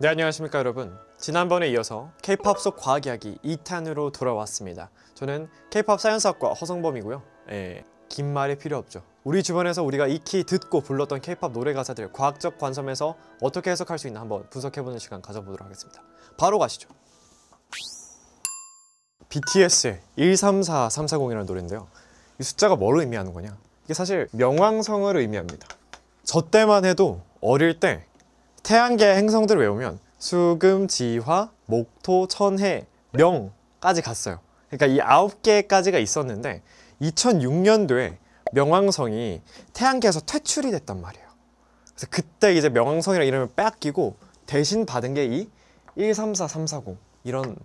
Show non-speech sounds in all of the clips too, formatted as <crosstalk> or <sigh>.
네 안녕하십니까 여러분 지난번에 이어서 케이팝 속 과학 이야기 2탄으로 돌아왔습니다 저는 케이팝 사연사학과 허성범이고요 예, 긴 말이 필요 없죠 우리 주변에서 우리가 익히 듣고 불렀던 케이팝 노래 가사들 과학적 관점에서 어떻게 해석할 수 있나 한번 분석해보는 시간 가져보도록 하겠습니다 바로 가시죠 BTS의 134340이라는 노래인데요 이 숫자가 뭘 의미하는 거냐 이게 사실 명왕성을 의미합니다 저 때만 해도 어릴 때 태양계 행성들을 외우면 수금, 지화, 목토, 천해, 명까지 갔어요. 그러니까 이 아홉 개까지가 있었는데 2006년도에 명왕성이 태양계에서 퇴출이 됐단 말이에요. 그래서 그때 이제 명왕성이라는 이름을 빼앗기고 대신 받은 게 이 134340 이런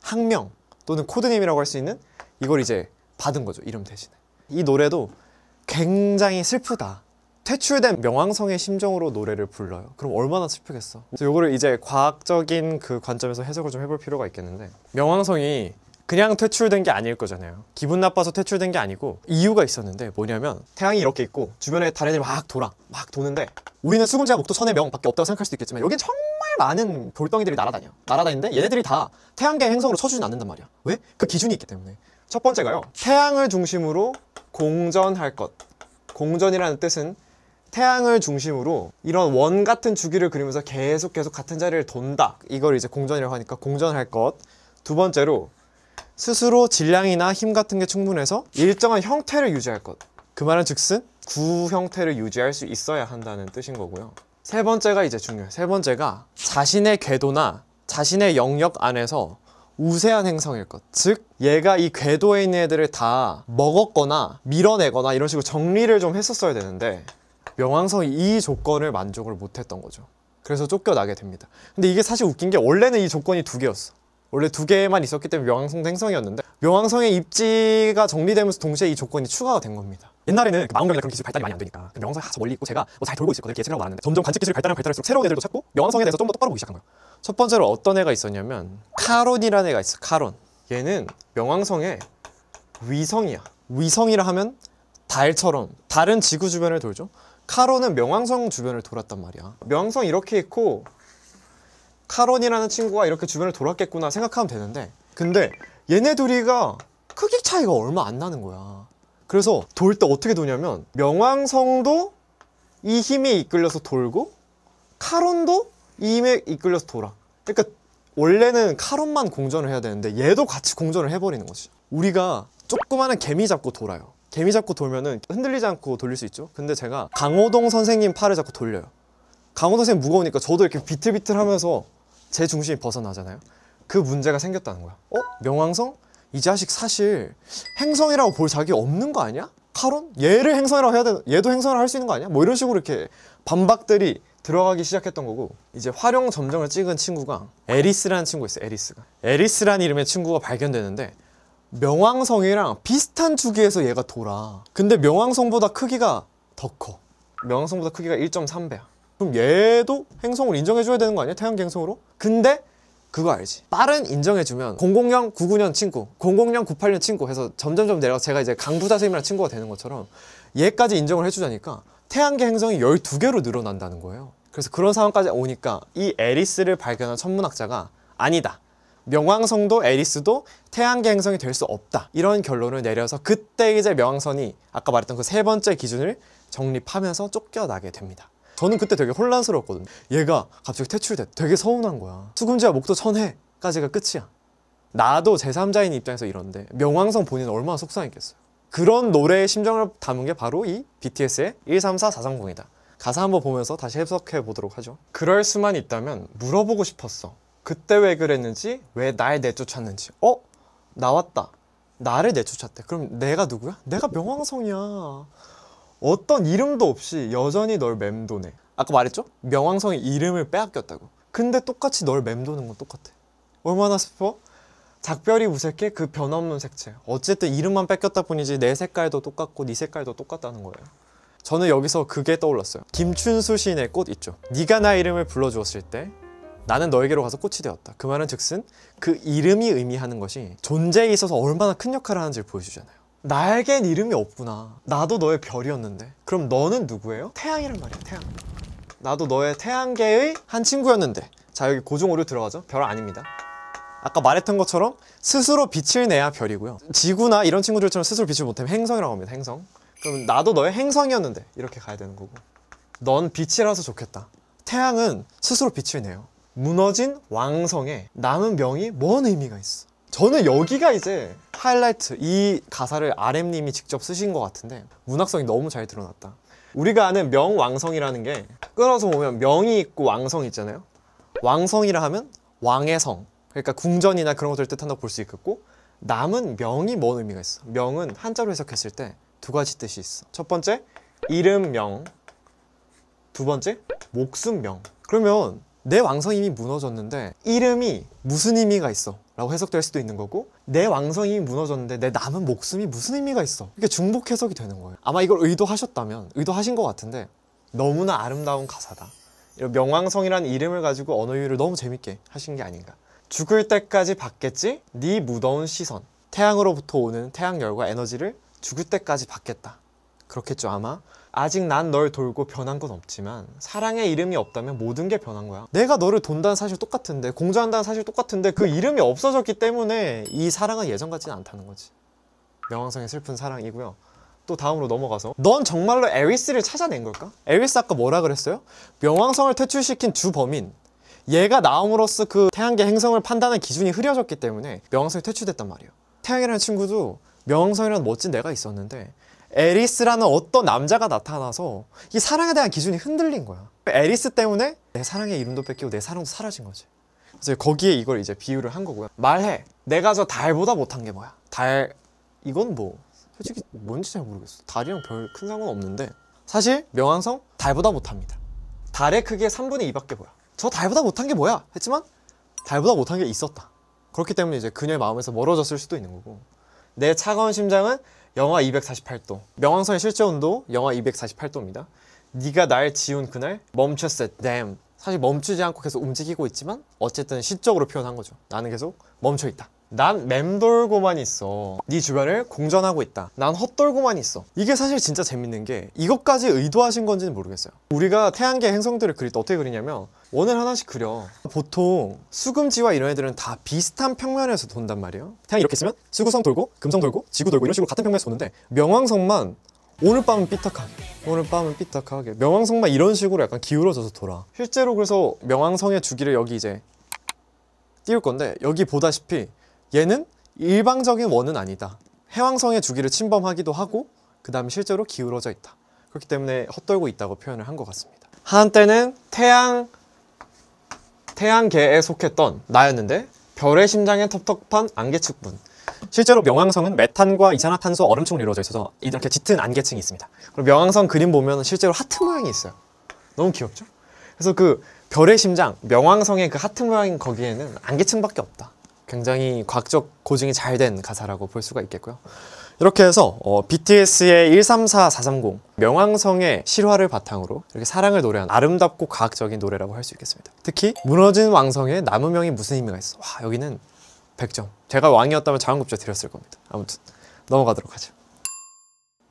학명 또는 코드님이라고할 수 있는 이걸 이제 받은 거죠. 이름 대신에. 이 노래도 굉장히 슬프다. 퇴출된 명왕성의 심정으로 노래를 불러요 그럼 얼마나 슬프겠어 요거를 이제 과학적인 그 관점에서 해석을 좀 해볼 필요가 있겠는데 명왕성이 그냥 퇴출된 게 아닐 거잖아요 기분 나빠서 퇴출된 게 아니고 이유가 있었는데 뭐냐면 태양이 이렇게 있고 주변에 다른 애이막 돌아 막 도는데 우리는 수금제목도 천의 명밖에 없다고 생각할 수도 있겠지만 여긴 정말 많은 돌덩이들이 날아다녀 날아다니는데 얘네들이 다 태양계 행성으로 쳐주진 않는단 말이야 왜? 그 기준이 있기 때문에 첫 번째가요 태양을 중심으로 공전할 것 공전이라는 뜻은 태양을 중심으로 이런 원 같은 주기를 그리면서 계속 계속 같은 자리를 돈다 이걸 이제 공전이라고 하니까 공전할 것두 번째로 스스로 질량이나 힘 같은 게 충분해서 일정한 형태를 유지할 것그 말은 즉슨 구 형태를 유지할 수 있어야 한다는 뜻인 거고요 세 번째가 이제 중요해요 세 번째가 자신의 궤도나 자신의 영역 안에서 우세한 행성일 것. 즉, 얘가 이 궤도에 있는 애들을 다 먹었거나 밀어내거나 이런 식으로 정리를 좀 했었어야 되는데 명왕성 이 조건을 만족을 못했던 거죠. 그래서 쫓겨나게 됩니다. 근데 이게 사실 웃긴 게 원래는 이 조건이 두 개였어. 원래 두 개만 있었기 때문에 명왕성 행성이었는데 명왕성의 입지가 정리되면서 동시에 이 조건이 추가가 된 겁니다. 옛날에는 그 망원경이나 그런 기술 발달이 많이 안 되니까 그 명왕성이 아 멀리 있고 제가 뭐잘 돌고 있을 거든 이렇게 예측하고 왔는데 점점 관측 기술이 발달하면 발달할수록 새로운 애들도 찾고 명왕성에 대해서 좀더 똑바로 보기 시작한 거예요. 첫 번째로 어떤 애가 있었냐면 카론이라는 애가 있어. 카론. 얘는 명왕성의 위성이야. 위성이라 하면 달처럼 다른 지구 주변을 돌죠. 카론은 명왕성 주변을 돌았단 말이야 명왕성 이렇게 있고 카론이라는 친구가 이렇게 주변을 돌았겠구나 생각하면 되는데 근데 얘네 둘이가 크기 차이가 얼마 안 나는 거야 그래서 돌 때 어떻게 도냐면 명왕성도 이힘이 이끌려서 돌고 카론도 이 힘에 이끌려서 돌아 그러니까 원래는 카론만 공전을 해야 되는데 얘도 같이 공전을 해버리는 거지 우리가 조그마한 개미 잡고 돌아요 개미 잡고 돌면은 흔들리지 않고 돌릴 수 있죠 근데 제가 강호동 선생님 팔을 잡고 돌려요 강호동 선생님 무거우니까 저도 이렇게 비틀비틀 하면서 제 중심이 벗어나잖아요 그 문제가 생겼다는 거야 어? 명왕성? 이 자식 사실 행성이라고 볼 자격이 없는 거 아니야? 카론? 얘를 행성이라고 해야 되는 얘도 행성을 할 수 있는 거 아니야? 뭐 이런 식으로 이렇게 반박들이 들어가기 시작했던 거고 이제 활용 점정을 찍은 친구가 에리스라는 친구 있어요 에리스가 에리스라는 이름의 친구가 발견되는데 명왕성이랑 비슷한 주기에서 얘가 돌아 근데 명왕성보다 크기가 더커 명왕성보다 크기가 1.3배야 그럼 얘도 행성을 인정해줘야 되는 거 아니야? 태양계 행성으로? 근데 그거 알지? 빠른 인정해주면 000년 99년 친구 000년 98년 친구 해서 점점점 내려가 제가 이제 강부자 선생님이랑 친구가 되는 것처럼 얘까지 인정을 해주자니까 태양계 행성이 12개로 늘어난다는 거예요 그래서 그런 상황까지 오니까 이 에리스를 발견한 천문학자가 아니다 명왕성도 에리스도 태양계 행성이 될 수 없다 이런 결론을 내려서 그때 이제 명왕선이 아까 말했던 그 세 번째 기준을 정립하면서 쫓겨나게 됩니다 저는 그때 되게 혼란스러웠거든 얘가 갑자기 퇴출돼 되게 서운한 거야 수금지와 목도 천해까지가 끝이야 나도 제3자인 입장에서 이런데 명왕성 본인 은 얼마나 속상했겠어요 그런 노래의 심정을 담은 게 바로 이 BTS의 134430이다 가사 한번 보면서 다시 해석해 보도록 하죠 그럴 수만 있다면 물어보고 싶었어 그때 왜 그랬는지 왜날 내쫓았는지 어? 나왔다 나를 내쫓았대 그럼 내가 누구야? 내가 명왕성이야 어떤 이름도 없이 여전히 널 맴도네 아까 말했죠? 명왕성의 이름을 빼앗겼다고 근데 똑같이 널 맴도는 건 똑같아 얼마나 슬퍼? 작별이 무색해 그 변없는 색채 어쨌든 이름만 뺏겼다 뿐이지 내 색깔도 똑같고 네 색깔도 똑같다는 거예요 저는 여기서 그게 떠올랐어요 김춘수 시인의 꽃 있죠 네가 나 이름을 불러주었을 때 나는 너에게로 가서 꽃이 되었다. 그 말은 즉슨 그 이름이 의미하는 것이 존재에 있어서 얼마나 큰 역할을 하는지를 보여주잖아요. 나에겐 이름이 없구나. 나도 너의 별이었는데. 그럼 너는 누구예요? 태양이란 말이야, 태양. 나도 너의 태양계의 한 친구였는데. 자, 여기 고중 오류 들어가죠? 별 아닙니다. 아까 말했던 것처럼 스스로 빛을 내야 별이고요. 지구나 이런 친구들처럼 스스로 빛을 못하면 행성이라고 합니다, 행성. 그럼 나도 너의 행성이었는데. 이렇게 가야 되는 거고. 넌 빛이라서 좋겠다. 태양은 스스로 빛을 내요. 무너진 왕성에 남은 명이 뭔 의미가 있어 저는 여기가 이제 하이라이트 이 가사를 RM님이 직접 쓰신 것 같은데 문학성이 너무 잘 드러났다 우리가 아는 명왕성이라는 게 끊어서 보면 명이 있고 왕성 있잖아요 왕성이라 하면 왕의 성 그러니까 궁전이나 그런 것들을 뜻한다고 볼 수 있겠고 남은 명이 뭔 의미가 있어 명은 한자로 해석했을 때 두 가지 뜻이 있어 첫 번째 이름명 두 번째 목숨명 그러면 내 왕성이 이미 무너졌는데 이름이 무슨 의미가 있어 라고 해석될 수도 있는 거고 내 왕성이 무너졌는데 내 남은 목숨이 무슨 의미가 있어 이게 중복 해석이 되는 거예요 아마 이걸 의도하셨다면 의도하신 것 같은데 너무나 아름다운 가사다 이런 명왕성이라는 이름을 가지고 언어유희를 너무 재밌게 하신 게 아닌가 죽을 때까지 받겠지 네 무더운 시선 태양으로부터 오는 태양열과 에너지를 죽을 때까지 받겠다 그렇겠죠 아마 아직 난 널 돌고 변한 건 없지만 사랑의 이름이 없다면 모든 게 변한 거야 내가 너를 돈다는 사실 똑같은데 공자한다는 사실 똑같은데 그 이름이 없어졌기 때문에 이 사랑은 예전 같지는 않다는 거지 명왕성의 슬픈 사랑이고요 또 다음으로 넘어가서 넌 정말로 에리스를 찾아낸 걸까? 에리스 아까 뭐라 그랬어요? 명왕성을 퇴출시킨 주범인 얘가 나옴으로써 그 태양계 행성을 판단하 기준이 흐려졌기 때문에 명왕성이 퇴출됐단 말이에요 태양이라는 친구도 명왕성이라는 멋진 내가 있었는데 에리스라는 어떤 남자가 나타나서 이 사랑에 대한 기준이 흔들린 거야. 에리스 때문에 내 사랑의 이름도 뺏기고 내 사랑도 사라진 거지. 그래서 거기에 이걸 이제 비유를 한 거고요. 말해. 내가 저 달보다 못한 게 뭐야? 달 이건 뭐 솔직히 뭔지 잘 모르겠어. 달이랑 별 큰 상관 없는데 사실 명왕성 달보다 못합니다. 달의 크기의 3분의 2밖에 뭐야? 저 달보다 못한 게 뭐야? 했지만 달보다 못한 게 있었다. 그렇기 때문에 이제 그녀의 마음에서 멀어졌을 수도 있는 거고 내 차가운 심장은 영하 248도 명왕성의 실제 온도 영하 248도입니다 네가 날 지운 그날 멈췄을 댐 사실 멈추지 않고 계속 움직이고 있지만 어쨌든 시적으로 표현한 거죠 나는 계속 멈춰있다 난 맴돌고만 있어 네 주변을 공전하고 있다 난 헛돌고만 있어 이게 사실 진짜 재밌는 게 이것까지 의도하신 건지는 모르겠어요 우리가 태양계 행성들을 그릴 때 어떻게 그리냐면 원을 하나씩 그려 보통 수금지와 이런 애들은 다 비슷한 평면에서 돈단 말이에요 태양이 이렇게 있으면 수구성 돌고 금성 돌고 지구 돌고 이런 식으로 같은 평면에서 도는데 명왕성만 오늘 밤은 삐딱하게 오늘 밤은 삐딱하게 명왕성만 이런 식으로 약간 기울어져서 돌아 실제로 그래서 명왕성의 주기를 여기 이제 띄울 건데 여기 보다시피 얘는 일방적인 원은 아니다. 해왕성의 주기를 침범하기도 하고 그 다음에 실제로 기울어져 있다. 그렇기 때문에 헛돌고 있다고 표현을 한 것 같습니다. 한때는 태양, 태양계에 속했던 나였는데 별의 심장에 텁텁한 안개측분 실제로 명왕성은 메탄과 이산화탄소 얼음층으로 이루어져 있어서 이렇게 짙은 안개층이 있습니다. 그리고 명왕성 그림 보면 실제로 하트 모양이 있어요. 너무 귀엽죠? 그래서 그 별의 심장, 명왕성의 그 하트 모양인 거기에는 안개층밖에 없다. 굉장히 과학적 고증이 잘 된 가사라고 볼 수가 있겠고요. 이렇게 해서 어, BTS의 134430 명왕성의 실화를 바탕으로 이렇게 사랑을 노래한 아름답고 과학적인 노래라고 할 수 있겠습니다. 특히 무너진 왕성에남은명이 무슨 의미가 있어? 와 여기는 100점. 제가 왕이었다면 자원급제 드렸을 겁니다. 아무튼 넘어가도록 하죠.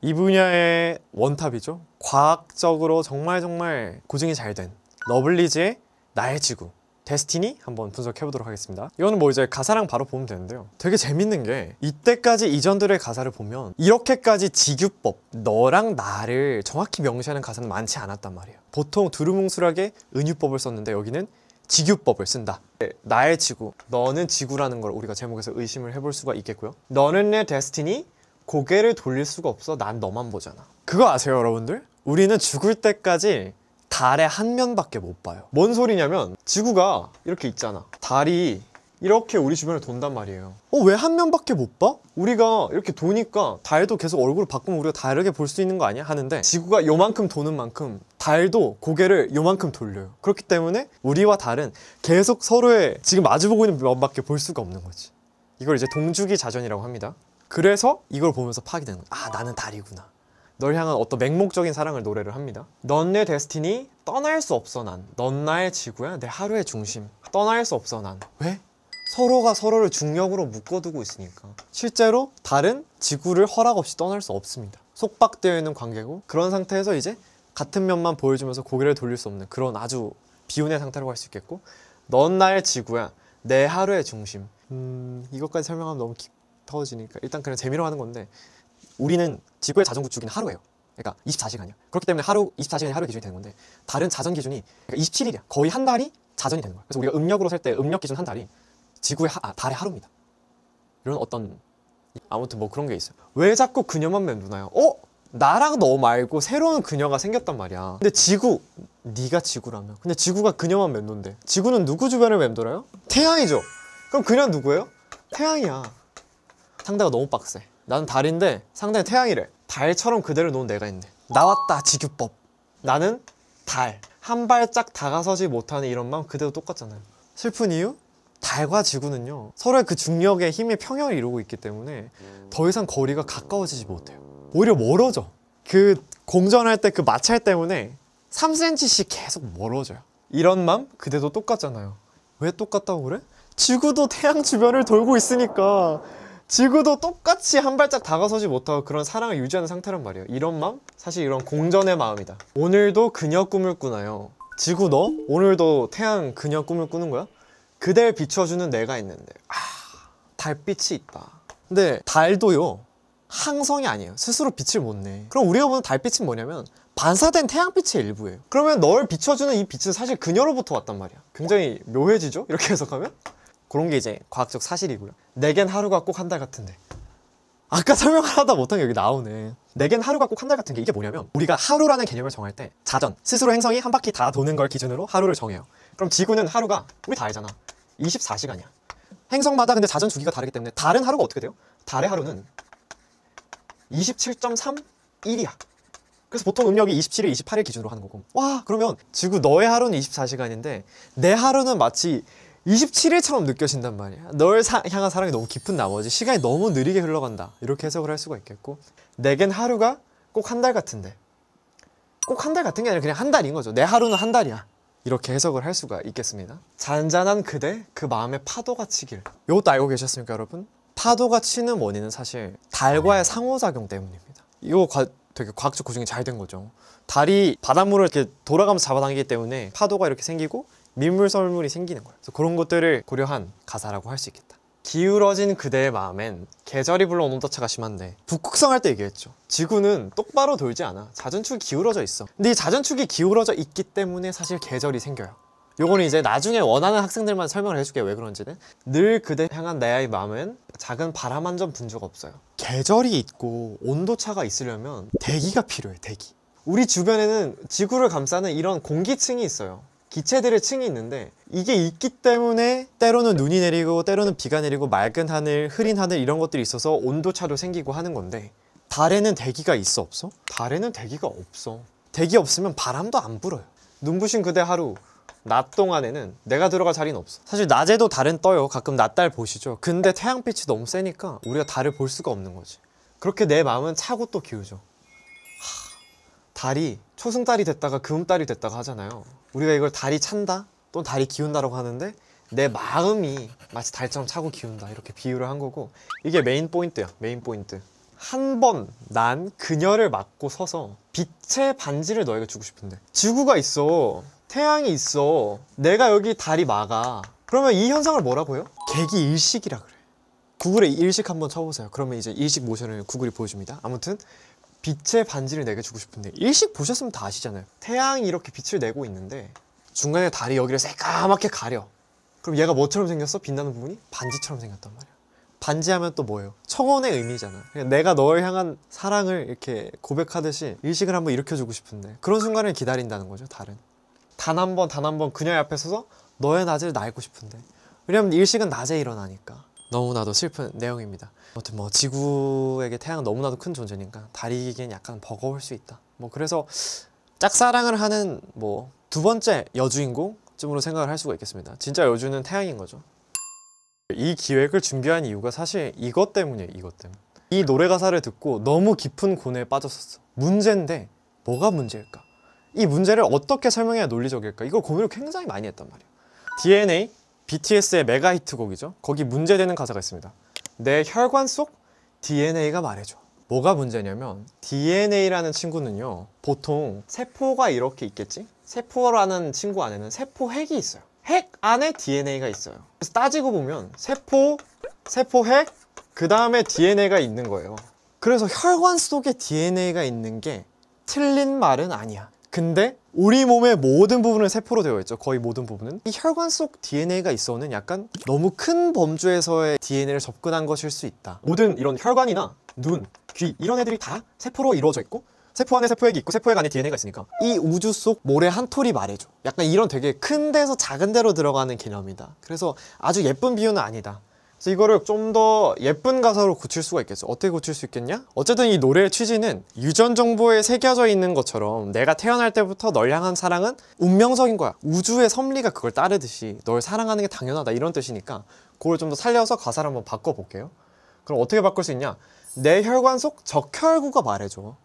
이 분야의 원탑이죠. 과학적으로 정말 정말 고증이 잘된 러블리즈의 나의 지구 데스티니 한번 분석해 보도록 하겠습니다 이거는 뭐 이제 가사랑 바로 보면 되는데요 되게 재밌는 게 이때까지 이전들의 가사를 보면 이렇게까지 직유법 너랑 나를 정확히 명시하는 가사는 많지 않았단 말이에요 보통 두루뭉술하게 은유법을 썼는데 여기는 직유법을 쓴다 네, 나의 지구, 너는 지구라는 걸 우리가 제목에서 의심을 해볼 수가 있겠고요 너는 내 데스티니, 고개를 돌릴 수가 없어 난 너만 보잖아 그거 아세요 여러분들? 우리는 죽을 때까지 달의 한 면밖에 못 봐요 뭔 소리냐면 지구가 이렇게 있잖아 달이 이렇게 우리 주변을 돈단 말이에요 어? 왜 한 면밖에 못 봐? 우리가 이렇게 도니까 달도 계속 얼굴을 바꾸면 우리가 다르게 볼 수 있는 거 아니야? 하는데 지구가 요만큼 도는 만큼 달도 고개를 요만큼 돌려요 그렇기 때문에 우리와 달은 계속 서로의 지금 마주보고 있는 면밖에 볼 수가 없는 거지 이걸 이제 동주기 자전이라고 합니다 그래서 이걸 보면서 파악이 되는 거야 아 나는 달이구나 널 향한 어떤 맹목적인 사랑을 노래를 합니다. 넌 내 데스티니 떠날 수 없어 난. 넌 나의 지구야 내 하루의 중심. 떠날 수 없어 난. 왜? 서로가 서로를 중력으로 묶어두고 있으니까 실제로 다른 지구를 허락 없이 떠날 수 없습니다. 속박되어 있는 관계고 그런 상태에서 이제 같은 면만 보여주면서 고개를 돌릴 수 없는 그런 아주 비운의 상태라고 할 수 있겠고 넌 나의 지구야 내 하루의 중심 음 이것까지 설명하면 너무 깊어지니까 일단 그냥 재미로 하는 건데 우리는 지구의 자전 구축인 하루예요. 그러니까 2 4시간이요 그렇기 때문에 하루 24시간이 하루 기준이 되는 건데 다른 자전 기준이 그러니까 27일이야. 거의 한 달이 자전이 되는 거야. 그래서 우리가 음력으로 셀 때 음력 기준 한 달이 지구의 하, 아, 달의 하루입니다. 이런 어떤 아무튼 뭐 그런 게 있어요. 왜 자꾸 그녀만 맴도나요? 어? 나랑 너 말고 새로운 그녀가 생겼단 말이야. 근데 지구 네가 지구라면 근데 지구가 그녀만 맴돈데 지구는 누구 주변을 맴돌아요? 태양이죠. 그럼 그녀 누구예요? 태양이야. 상대가 너무 빡세. 나는 달인데 상대는 태양이래 달처럼 그대로 놓은 내가 있네 나왔다 지규법 나는 달한 발짝 다가서지 못하는 이런 마음 그대로 똑같잖아요 슬픈 이유? 달과 지구는요 서로의 그 중력의 힘이 평형을 이루고 있기 때문에 더 이상 거리가 가까워지지 못해요 오히려 멀어져 그 공전할 때 그 마찰 때문에 3cm씩 계속 멀어져요 이런 맘 그대도 똑같잖아요 왜 똑같다고 그래? 지구도 태양 주변을 돌고 있으니까 지구도 똑같이 한 발짝 다가서지 못하고 그런 사랑을 유지하는 상태란 말이에요 이런 마음? 사실 이런 공전의 마음이다 오늘도 그녀 꿈을 꾸나요 지구 너? 오늘도 태양 그녀 꿈을 꾸는 거야? 그댈 비춰주는 내가 있는데 아 달빛이 있다 근데 달도요 항성이 아니에요 스스로 빛을 못내 그럼 우리가 보는 달빛은 뭐냐면 반사된 태양빛의 일부예요 그러면 널 비춰주는 이 빛은 사실 그녀로부터 왔단 말이야 굉장히 묘해지죠? 이렇게 <laughs> 해석하면? 그런 게 이제 과학적 사실이고요. 내겐 하루가 꼭 한 달 같은데. 아까 <laughs> 설명하다 을 못한 게 여기 나오네. 내겐 하루가 꼭 한 달 같은 게 이게 뭐냐면 우리가 하루라는 개념을 정할 때 자전, 스스로 행성이 한 바퀴 다 도는 걸 기준으로 하루를 정해요. 그럼 지구는 하루가 우리 다 알잖아. 24시간이야. 행성마다 근데 자전 주기가 다르기 때문에 다른 하루가 어떻게 돼요? 달의 하루는 27.31이야. 그래서 보통 음력이 27일, 28일 기준으로 하는 거고. 와, 그러면 지구 너의 하루는 24시간인데 내 하루는 마치 27일처럼 느껴진단 말이야 널 사, 향한 사랑이 너무 깊은 나머지 시간이 너무 느리게 흘러간다 이렇게 해석을 할 수가 있겠고 내겐 하루가 꼭 한 달 같은데 꼭 한 달 같은 게 아니라 그냥 한 달인 거죠 내 하루는 한 달이야 이렇게 해석을 할 수가 있겠습니다 잔잔한 그대 그마음에 파도가 치길 이것도 알고 계셨습니까 여러분? 파도가 치는 원인은 사실 달과의 상호작용 때문입니다 이거 과, 되게 과학적 고증이 잘 된 거죠 달이 바닷물을 이렇게 돌아가면서 잡아당기기 때문에 파도가 이렇게 생기고 민물설물이 생기는 거예요 그래서 그런 것들을 고려한 가사라고 할 수 있겠다 기울어진 그대의 마음엔 계절이 불러온 온도차가 심한데 북극성할 때 얘기했죠 지구는 똑바로 돌지 않아 자전축이 기울어져 있어 근데 이 자전축이 기울어져 있기 때문에 사실 계절이 생겨요 요거는 이제 나중에 원하는 학생들만 설명을 해줄게요 왜 그런지는 늘 그대 향한 내 나의 마음은 작은 바람 한 점분적 없어요 계절이 있고 온도차가 있으려면 대기가 필요해 대기 우리 주변에는 지구를 감싸는 이런 공기층이 있어요 기체들의 층이 있는데 이게 있기 때문에 때로는 눈이 내리고 때로는 비가 내리고 맑은 하늘, 흐린 하늘 이런 것들이 있어서 온도차도 생기고 하는 건데 달에는 대기가 있어 없어? 달에는 대기가 없어 대기 없으면 바람도 안 불어요 눈부신 그대 하루 낮 동안에는 내가 들어갈 자리는 없어 사실 낮에도 달은 떠요 가끔 낮달 보시죠 근데 태양빛이 너무 세니까 우리가 달을 볼 수가 없는 거지 그렇게 내 마음은 차고 또 기우죠 하, 달이 초승달이 됐다가 금달이 됐다가 하잖아요 우리가 이걸 달이 찬다 또는 달이 기운다라고 하는데 내 마음이 마치 달처럼 차고 기운다 이렇게 비유를 한 거고 이게 메인 포인트야 메인 포인트 한 번 난 그녀를 맞고 서서 빛의 반지를 너에게 주고 싶은데 지구가 있어 태양이 있어 내가 여기 달이 막아 그러면 이 현상을 뭐라고 해요? 객기일식이라 그래 구글에 일식 한번 쳐보세요 그러면 이제 일식 모션을 구글이 보여줍니다 아무튼 빛의 반지를 내게 주고 싶은데 일식 보셨으면 다 아시잖아요 태양이 이렇게 빛을 내고 있는데 중간에 달이 여기를 새까맣게 가려 그럼 얘가 뭐처럼 생겼어? 빛나는 부분이? 반지처럼 생겼단 말이야 반지하면 또 뭐예요? 청혼의 의미잖아 내가 너를 향한 사랑을 이렇게 고백하듯이 일식을 한번 일으켜주고 싶은데 그런 순간을 기다린다는 거죠 달은 단 한번단 한 번 그녀의 앞에 서서 너의 낮을 날고 싶은데 왜냐면 일식은 낮에 일어나니까 너무나도 슬픈 내용입니다 아무튼 뭐 지구에게 태양은 너무나도 큰 존재니까 달이기엔 약간 버거울 수 있다 뭐 그래서 짝사랑을 하는 뭐 두 번째 여주인공쯤으로 생각을 할 수가 있겠습니다 진짜 여주는 태양인 거죠 이 기획을 준비한 이유가 사실 이것 때문이에요 이것 때문이 노래 가사를 듣고 너무 깊은 고뇌에 빠졌었어 문제인데 뭐가 문제일까? 이 문제를 어떻게 설명해야 논리적일까? 이걸 고민을 굉장히 많이 했단 말이에요 DNA BTS의 메가 히트곡이죠 거기 문제되는 가사가 있습니다 내 혈관 속 DNA가 말해줘 뭐가 문제냐면 DNA라는 친구는요 보통 세포가 이렇게 있겠지? 세포라는 친구 안에는 세포핵이 있어요 핵 안에 DNA가 있어요 그래서 따지고 보면 세포, 세포핵, 그 다음에 DNA가 있는 거예요 그래서 혈관 속에 DNA가 있는 게 틀린 말은 아니야 근데 우리 몸의 모든 부분은 세포로 되어 있죠 거의 모든 부분은 이 혈관 속 DNA가 있어는 약간 너무 큰 범주에서의 DNA를 접근한 것일 수 있다 모든 이런 혈관이나 눈, 귀 이런 애들이 다 세포로 이루어져 있고 세포 안에 세포액이 있고 세포액 안에 DNA가 있으니까 이 우주 속 모래 한 톨이 말해줘 약간 이런 되게 큰 데서 작은 데로 들어가는 개념이다 그래서 아주 예쁜 비유는 아니다 그래서 이거를 좀 더 예쁜 가사로 고칠 수가 있겠어 어떻게 고칠 수 있겠냐? 어쨌든 이 노래의 취지는 유전 정보에 새겨져 있는 것처럼 내가 태어날 때부터 널 향한 사랑은 운명적인 거야 우주의 섭리가 그걸 따르듯이 널 사랑하는 게 당연하다 이런 뜻이니까 그걸 좀 더 살려서 가사를 한번 바꿔볼게요 그럼 어떻게 바꿀 수 있냐? 내 혈관 속 적혈구가 말해줘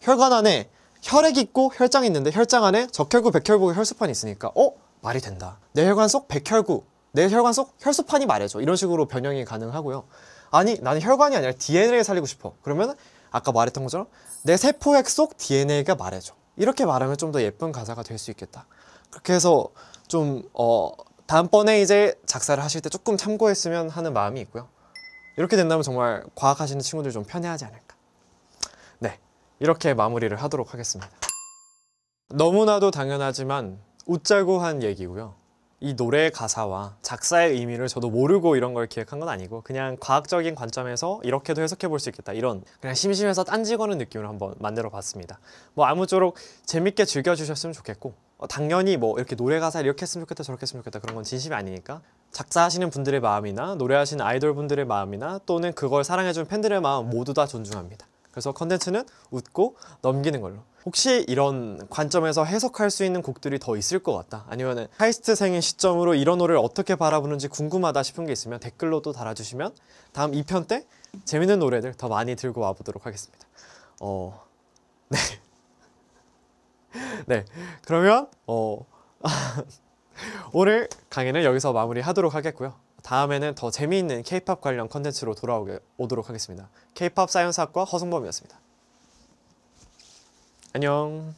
혈관 안에 혈액 있고 혈장 있는데 혈장 안에 적혈구, 백혈구가 혈수판이 있으니까 어? 말이 된다 내 혈관 속 백혈구 내 혈관 속 혈소판이 말해줘 이런 식으로 변형이 가능하고요 아니 나는 혈관이 아니라 DNA를 살리고 싶어 그러면 아까 말했던 것처럼 내 세포핵 속 DNA가 말해줘 이렇게 말하면 좀 더 예쁜 가사가 될 수 있겠다 그렇게 해서 좀 어, 다음번에 이제 작사를 하실 때 조금 참고했으면 하는 마음이 있고요 이렇게 된다면 정말 과학 하시는 친구들 좀 편해하지 않을까 네 이렇게 마무리를 하도록 하겠습니다 너무나도 당연하지만 웃자고 한 얘기고요 이 노래의 가사와 작사의 의미를 저도 모르고 이런 걸 기획한 건 아니고 그냥 과학적인 관점에서 이렇게도 해석해 볼 수 있겠다 이런 그냥 심심해서 딴지 거는 느낌으로 한번 만들어 봤습니다 뭐 아무쪼록 재밌게 즐겨주셨으면 좋겠고 어, 당연히 뭐 이렇게 노래 가사 이렇게 했으면 좋겠다 저렇게 했으면 좋겠다 그런 건 진심이 아니니까 작사하시는 분들의 마음이나 노래하시는 아이돌 분들의 마음이나 또는 그걸 사랑해준 팬들의 마음 모두 다 존중합니다 그래서 컨텐츠는 웃고 넘기는 걸로 혹시 이런 관점에서 해석할 수 있는 곡들이 더 있을 것 같다 아니면 하이스트생의 시점으로 이런 노래를 어떻게 바라보는지 궁금하다 싶은 게 있으면 댓글로 또 달아주시면 다음 2편 때 재밌는 노래들 더 많이 들고 와보도록 하겠습니다 어... 네... <laughs> 네 그러면 어... <laughs> 오늘 강의는 여기서 마무리하도록 하겠고요 다음에는 더 재미있는 케이팝 관련 컨텐츠로 돌아오도록 하겠습니다. 케이팝 사이언과 허승범이었습니다. 안녕